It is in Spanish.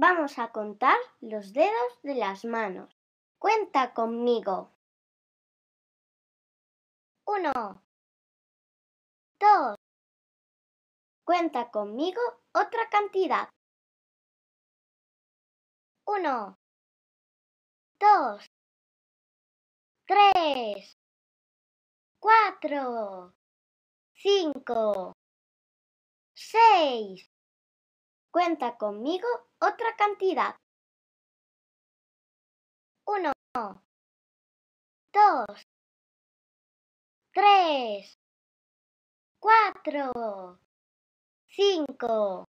Vamos a contar los dedos de las manos. Cuenta conmigo. Uno. Dos. Cuenta conmigo otra cantidad. Uno. Dos. Tres. Cuatro. Cinco. Seis cuenta conmigo otra cantidad. Uno, dos, tres, cuatro, cinco.